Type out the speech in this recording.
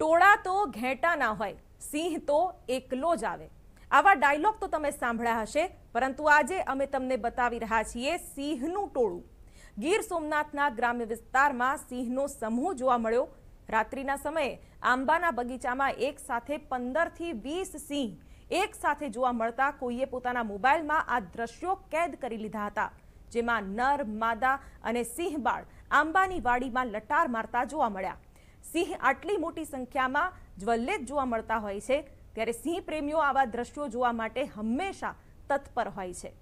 ટોળા તો ઘેટા ના હોય સિંહ તો એકલો જ આવે આવા ડાયલોગ તો તમે સાંભળ્યા હશે પરંતુ આજે અમે તમને બતાવી રહ્યા છીએ સિંહનું ટોળું ગીર સોમનાથના ગ્રામ્ય વિસ્તારમાં સિંહનો સમૂહ જોવા મળ્યો રાત્રિના સમયે આંબાના બગીચામાં એક સાથે પંદરથી વીસ સિંહ એક સાથે જોવા મળતા કોઈએ પોતાના મોબાઈલમાં આ દ્રશ્યો કેદ કરી લીધા હતા જેમાં નર માદા અને સિંહ બાળ આંબાની વાડીમાં લટાર મારતા જોવા મળ્યા સિંહ આટલી મોટી સંખ્યામાં જ્વલ્લેત જોવા મળતા હોય છે ત્યારે સિંહ પ્રેમીઓ આવા દ્રશ્યો જોવા માટે હંમેશા તત્પર હોય છે